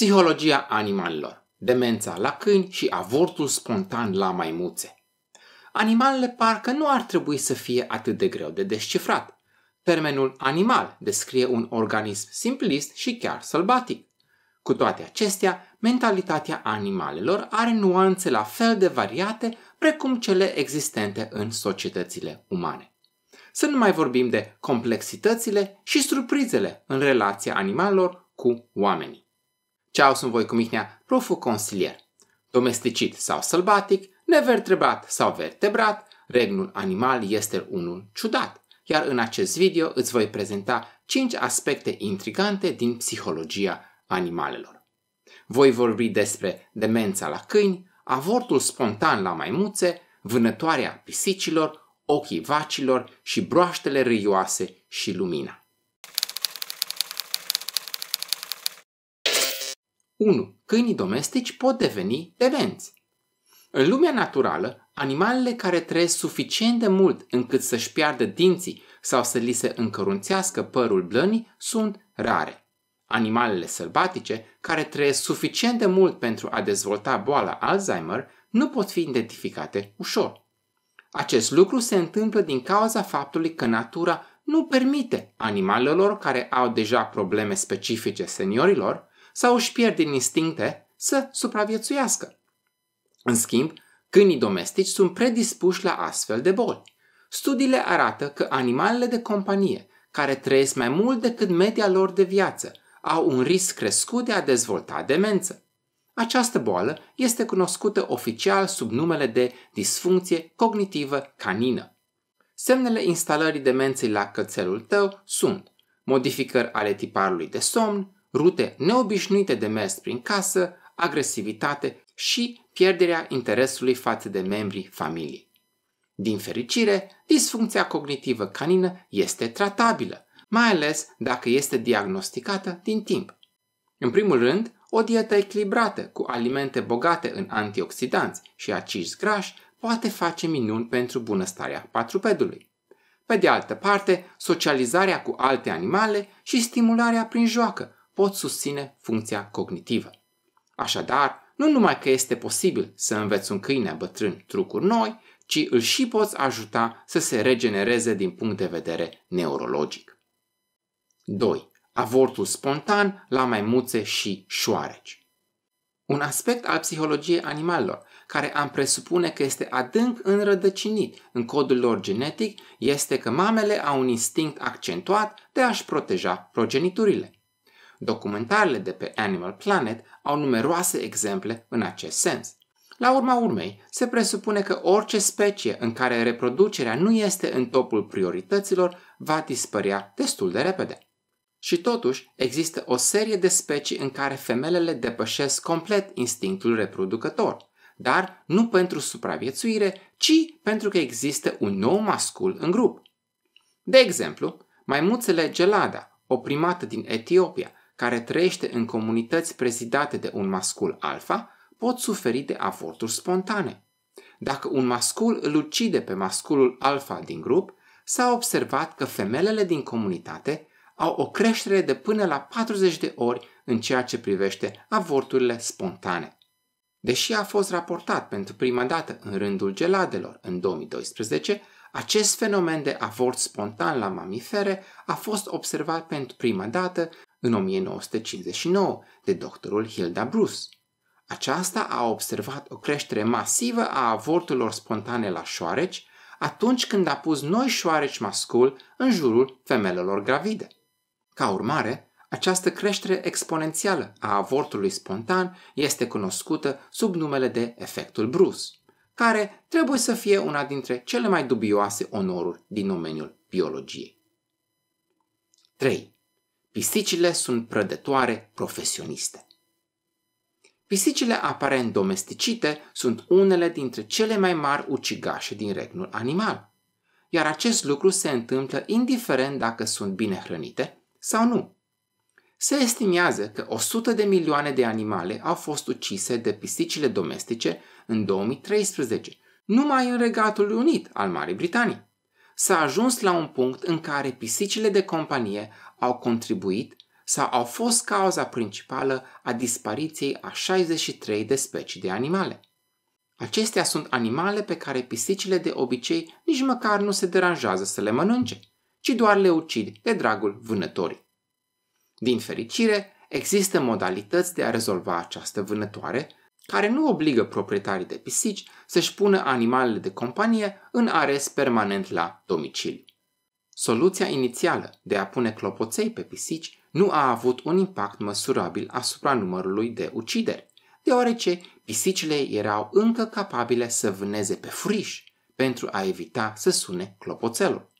psihologia animalelor, demența la câini și avortul spontan la maimuțe. Animalele parcă nu ar trebui să fie atât de greu de descifrat. Termenul animal descrie un organism simplist și chiar sălbatic. Cu toate acestea, mentalitatea animalelor are nuanțe la fel de variate precum cele existente în societățile umane. Să nu mai vorbim de complexitățile și surprizele în relația animalelor cu oamenii. Ceau, sunt voi cu Mihnea, proful consilier. Domesticit sau sălbatic, nevertebrat sau vertebrat, regnul animal este unul ciudat. Iar în acest video îți voi prezenta 5 aspecte intrigante din psihologia animalelor. Voi vorbi despre demența la câini, avortul spontan la maimuțe, vânătoarea pisicilor, ochii vacilor și broaștele râioase și lumina. 1. Câinii domestici pot deveni demenți. În lumea naturală, animalele care trăiesc suficient de mult încât să-și piardă dinții sau să li se încărunțească părul blănii sunt rare. Animalele sălbatice, care trăiesc suficient de mult pentru a dezvolta boala Alzheimer, nu pot fi identificate ușor. Acest lucru se întâmplă din cauza faptului că natura nu permite animalelor care au deja probleme specifice seniorilor sau își pierd din instincte să supraviețuiască. În schimb, câinii domestici sunt predispuși la astfel de boli. Studiile arată că animalele de companie, care trăiesc mai mult decât media lor de viață, au un risc crescut de a dezvolta demență. Această boală este cunoscută oficial sub numele de disfuncție cognitivă canină. Semnele instalării demenței la cățelul tău sunt modificări ale tiparului de somn, rute neobișnuite de mers prin casă, agresivitate și pierderea interesului față de membrii familiei. Din fericire, disfuncția cognitivă canină este tratabilă, mai ales dacă este diagnosticată din timp. În primul rând, o dietă echilibrată cu alimente bogate în antioxidanți și acizi grași poate face minuni pentru bunăstarea patrupedului. Pe de altă parte, socializarea cu alte animale și stimularea prin joacă pot susține funcția cognitivă. Așadar, nu numai că este posibil să înveți un câine bătrân trucuri noi, ci îl și poți ajuta să se regenereze din punct de vedere neurologic. 2. Avortul spontan la maimuțe și șoareci. Un aspect al psihologiei animalelor, care am presupune că este adânc înrădăcinit în codul lor genetic, este că mamele au un instinct accentuat de a-și proteja progeniturile. Documentarele de pe Animal Planet au numeroase exemple în acest sens. La urma urmei, se presupune că orice specie în care reproducerea nu este în topul priorităților va dispărea destul de repede. Și totuși, există o serie de specii în care femelele depășesc complet instinctul reproducător, dar nu pentru supraviețuire, ci pentru că există un nou mascul în grup. De exemplu, maimuțele gelada, o primată din Etiopia, care trăiește în comunități prezidate de un mascul alfa pot suferi de avorturi spontane. Dacă un mascul îl ucide pe masculul alfa din grup, s-a observat că femelele din comunitate au o creștere de până la 40 de ori în ceea ce privește avorturile spontane. Deși a fost raportat pentru prima dată în rândul geladelor în 2012, acest fenomen de avort spontan la mamifere a fost observat pentru prima dată în 1959 de doctorul Hilda Bruce. Aceasta a observat o creștere masivă a avorturilor spontane la șoareci atunci când a pus noi șoareci mascul în jurul femelelor gravide. Ca urmare, această creștere exponențială a avortului spontan este cunoscută sub numele de efectul Bruce, care trebuie să fie una dintre cele mai dubioase onoruri din domeniul biologiei. 3. Pisicile sunt prădătoare profesioniste. Pisicile aparent domesticite sunt unele dintre cele mai mari ucigașe din regnul animal, iar acest lucru se întâmplă indiferent dacă sunt bine hrănite sau nu. Se estimează că 100 de milioane de animale au fost ucise de pisicile domestice în 2013, numai în Regatul Unit al Marii Britanii s-a ajuns la un punct în care pisicile de companie au contribuit sau au fost cauza principală a dispariției a 63 de specii de animale. Acestea sunt animale pe care pisicile de obicei nici măcar nu se deranjează să le mănânce, ci doar le ucid de dragul vânătorii. Din fericire, există modalități de a rezolva această vânătoare care nu obligă proprietarii de pisici să-și pună animalele de companie în arest permanent la domiciliu. Soluția inițială de a pune clopoței pe pisici nu a avut un impact măsurabil asupra numărului de ucideri, deoarece pisicile erau încă capabile să vâneze pe furiș pentru a evita să sune clopoțelul.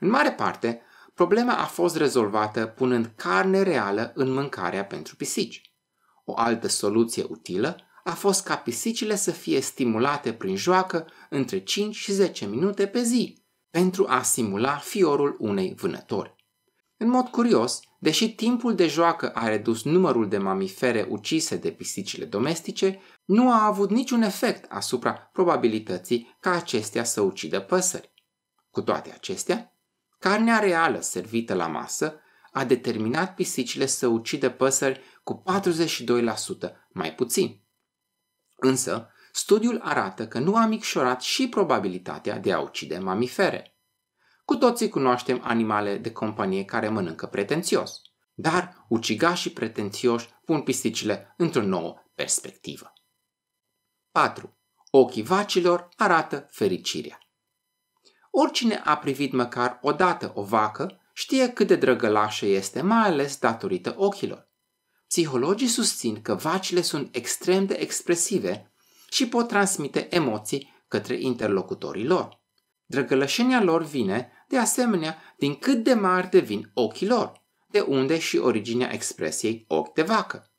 În mare parte, problema a fost rezolvată punând carne reală în mâncarea pentru pisici. O altă soluție utilă a fost ca pisicile să fie stimulate prin joacă între 5 și 10 minute pe zi, pentru a simula fiorul unei vânători. În mod curios, deși timpul de joacă a redus numărul de mamifere ucise de pisicile domestice, nu a avut niciun efect asupra probabilității ca acestea să ucidă păsări. Cu toate acestea, carnea reală servită la masă a determinat pisicile să ucidă păsări cu 42% mai puțin. Însă, studiul arată că nu a micșorat și probabilitatea de a ucide mamifere. Cu toții cunoaștem animale de companie care mănâncă pretențios, dar ucigașii pretențioși pun pisicile într-o nouă perspectivă. 4. Ochii vacilor arată fericirea. Oricine a privit măcar odată o vacă știe cât de drăgălașă este, mai ales datorită ochilor. Psihologii susțin că vacile sunt extrem de expresive și pot transmite emoții către interlocutorii lor. Drăgălășenia lor vine, de asemenea, din cât de mari devin ochii lor, de unde și originea expresiei ochi de vacă.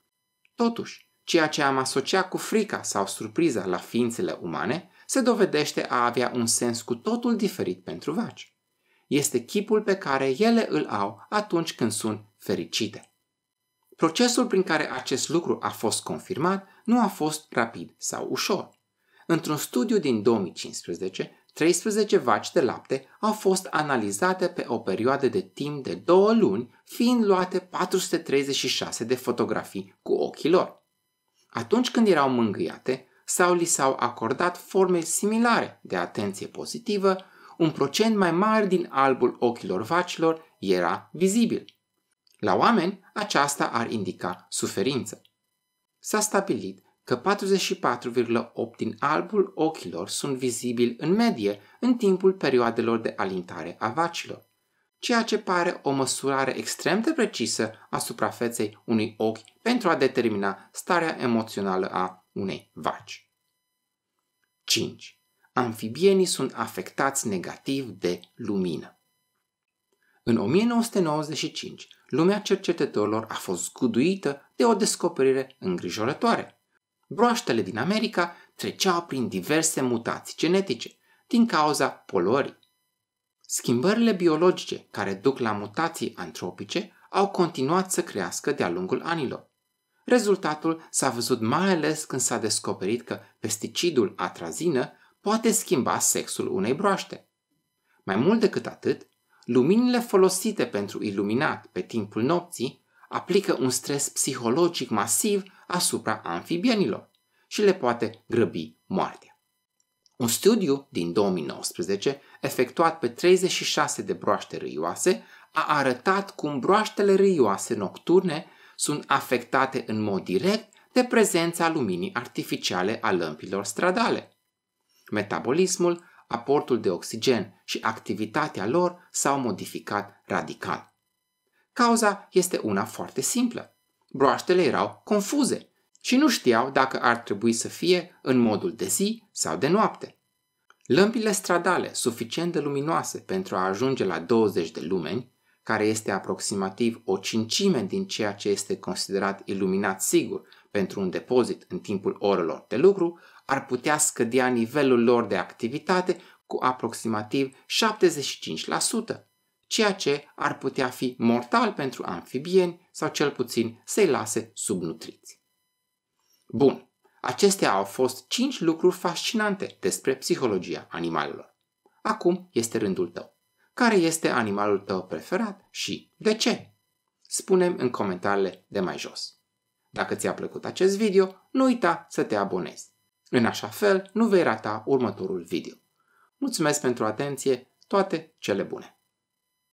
Totuși, ceea ce am asociat cu frica sau surpriza la ființele umane se dovedește a avea un sens cu totul diferit pentru vaci este chipul pe care ele îl au atunci când sunt fericite. Procesul prin care acest lucru a fost confirmat nu a fost rapid sau ușor. Într-un studiu din 2015, 13 vaci de lapte au fost analizate pe o perioadă de timp de două luni, fiind luate 436 de fotografii cu ochii lor. Atunci când erau mângâiate, sau li s-au acordat forme similare de atenție pozitivă, un procent mai mare din albul ochilor vacilor era vizibil. La oameni, aceasta ar indica suferință. S-a stabilit că 44,8 din albul ochilor sunt vizibili în medie în timpul perioadelor de alintare a vacilor, ceea ce pare o măsurare extrem de precisă a suprafeței unui ochi pentru a determina starea emoțională a unei vaci. 5. Amfibienii sunt afectați negativ de lumină. În 1995, lumea cercetătorilor a fost zguduită de o descoperire îngrijorătoare. Broaștele din America treceau prin diverse mutații genetice din cauza poluării. Schimbările biologice care duc la mutații antropice au continuat să crească de-a lungul anilor. Rezultatul s-a văzut mai ales când s-a descoperit că pesticidul atrazină poate schimba sexul unei broaște. Mai mult decât atât, luminile folosite pentru iluminat pe timpul nopții aplică un stres psihologic masiv asupra anfibienilor și le poate grăbi moartea. Un studiu din 2019, efectuat pe 36 de broaște râioase, a arătat cum broaștele râioase nocturne sunt afectate în mod direct de prezența luminii artificiale a lămpilor stradale. Metabolismul, aportul de oxigen și activitatea lor s-au modificat radical. Cauza este una foarte simplă. Broaștele erau confuze și nu știau dacă ar trebui să fie în modul de zi sau de noapte. Lămpile stradale, suficient de luminoase pentru a ajunge la 20 de lumeni, care este aproximativ o cincime din ceea ce este considerat iluminat sigur pentru un depozit în timpul orelor de lucru ar putea scădea nivelul lor de activitate cu aproximativ 75%, ceea ce ar putea fi mortal pentru amfibieni sau cel puțin să-i lase subnutriți. Bun, acestea au fost 5 lucruri fascinante despre psihologia animalelor. Acum este rândul tău. Care este animalul tău preferat și de ce? Spunem în comentariile de mai jos. Dacă ți-a plăcut acest video, nu uita să te abonezi. În așa fel, nu vei rata următorul video. Mulțumesc pentru atenție, toate cele bune!